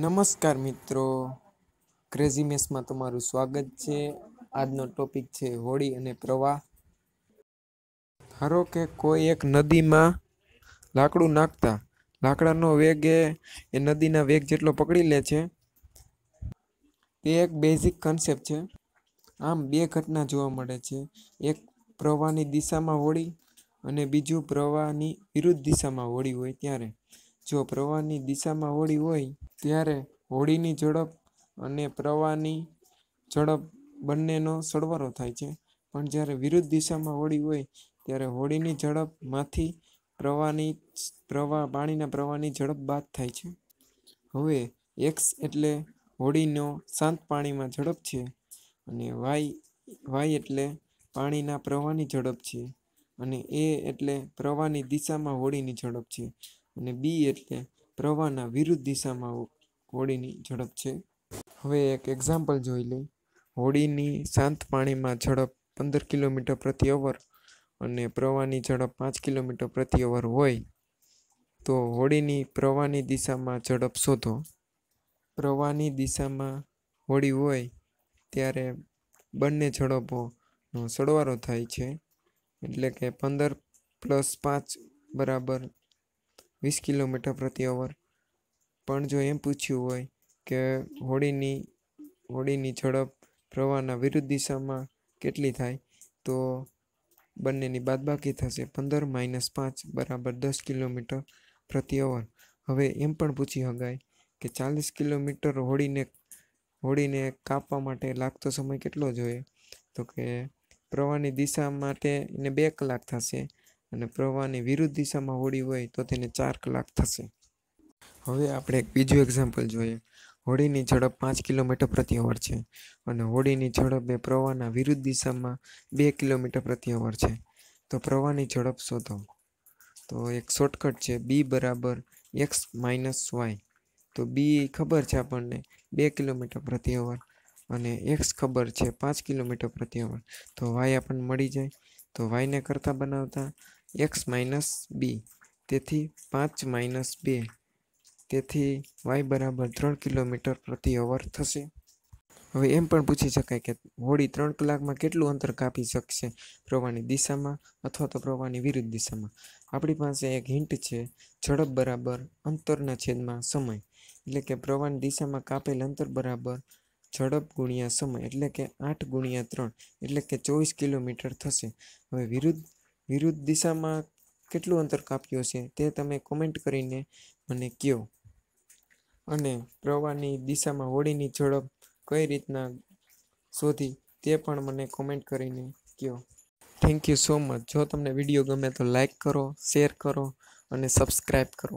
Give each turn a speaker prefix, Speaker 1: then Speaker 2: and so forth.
Speaker 1: નમસ્કાર મિત્રો ક્રેઝી મેસમાં તમારું સ્વાગત છે આજનો ટોપિક છે હોળી અને પ્રવાહ ધારો કે કોઈ એક નદીમાં લાકડું નાખતા લાકડાનો વેગ એ એ નદીના વેગ જેટલો પકડી લે છે તે એક બેઝિક કન્સેપ્ટ છે આમ બે ઘટના જોવા મળે છે એક પ્રવાહની દિશામાં હોળી અને બીજું પ્રવાહની વિરુદ્ધ દિશામાં હોળી હોય ત્યારે જો પ્રવાહની દિશામાં હોડી હોય ત્યારે હોડીની ઝડપ અને પ્રવાહની ઝડપ બંનેનો સરવાળો થાય છે પણ જ્યારે વિરુદ્ધ દિશામાં હોડી હોય ત્યારે હોડીની ઝડપમાંથી પ્રવાહની પ્રવાહ પાણીના પ્રવાહની ઝડપ બાદ થાય છે હવે એક્સ એટલે હોડીનો શાંત પાણીમાં ઝડપ છે અને વાય વાય એટલે પાણીના પ્રવાહની ઝડપ છે અને એ એટલે પ્રવાહની દિશામાં હોડીની ઝડપ છે અને બી એટલે પ્રવાહના વિરુદ્ધ દિશામાં હોડીની ઝડપ છે હવે એક એક્ઝામ્પલ જોઈ લઈ હોડીની શાંત પાણીમાં ઝડપ પંદર કિલોમીટર પ્રતિ અવર અને પ્રવાહની ઝડપ પાંચ કિલોમીટર પ્રતિ અવર હોય તો હોડીની પ્રવાહની દિશામાં ઝડપ શોધો પ્રવાહની દિશામાં હોડી હોય ત્યારે બંને ઝડપોનો સરવાળો થાય છે એટલે કે પંદર પ્લસ પાંચ બરાબર વીસ કિલોમીટર પ્રતિ અવર પણ જો એમ પૂછ્યું હોય કે હોડીની હોડીની ઝડપ પ્રવાહના વિરુદ્ધ દિશામાં કેટલી થાય તો બંનેની બાદબાકી થશે પંદર માઇનસ પાંચ બરાબર દસ કિલોમીટર પ્રતિ અવર હવે એમ પણ પૂછી શકાય કે ચાલીસ કિલોમીટર હોડીને હોડીને કાપવા માટે લાગતો સમય કેટલો જોઈએ તો કે પ્રવાહની દિશા માટે એને બે કલાક થશે અને પ્રવાહની વિરુદ્ધ દિશામાં હોડી હોય તો તેને ચાર કલાક થશે હવે આપણે એક બીજું એક્ઝામ્પલ જોઈએ હોડીની ઝડપ પાંચ કિલોમીટર પ્રતિ અવર છે અને હોડીની ઝડપ એ પ્રવાહના વિરુદ્ધ દિશામાં બે કિલોમીટર પ્રતિ અવર છે તો પ્રવાહની ઝડપ શોધો તો એક શોર્ટકટ છે બી બરાબર એક્સ માઇનસ વાય તો બી ખબર છે આપણને બે કિલોમીટર પ્રતિ અવર અને એક્સ ખબર છે પાંચ કિલોમીટર પ્રતિ અવર તો વાય આપણને મળી જાય તો વાયને કરતાં બનાવતા એક્સ માઇનસ બી તેથી પાંચ માઇનસ બે તેથી વાય બરાબર ત્રણ કિલોમીટર પ્રતિ અવર થશે હવે એમ પણ પૂછી શકાય કે હોડી ત્રણ કલાકમાં કેટલું અંતર કાપી શકશે પ્રવાહની દિશામાં અથવા તો પ્રવાહની વિરુદ્ધ દિશામાં આપણી પાસે એક હિન્ટ છે ઝડપ બરાબર અંતરના છેદમાં સમય એટલે કે પ્રવાહની દિશામાં કાપેલ અંતર બરાબર ઝડપ ગુણ્યા સમય એટલે કે આઠ ગુણ્યા ત્રણ એટલે કે ચોવીસ કિલોમીટર થશે હવે વિરુદ્ધ વિરુદ્ધ દિશામાં કેટલું અંતર કાપ્યો છે તે તમે કોમેન્ટ કરીને મને કહો અને પ્રવાહની દિશામાં હોડીની ઝડપ કઈ રીતના શોધી તે પણ મને કોમેન્ટ કરીને કહો થેન્ક યુ સો મચ જો તમને વિડીયો ગમે તો લાઈક કરો શેર કરો અને સબસ્ક્રાઈબ કરો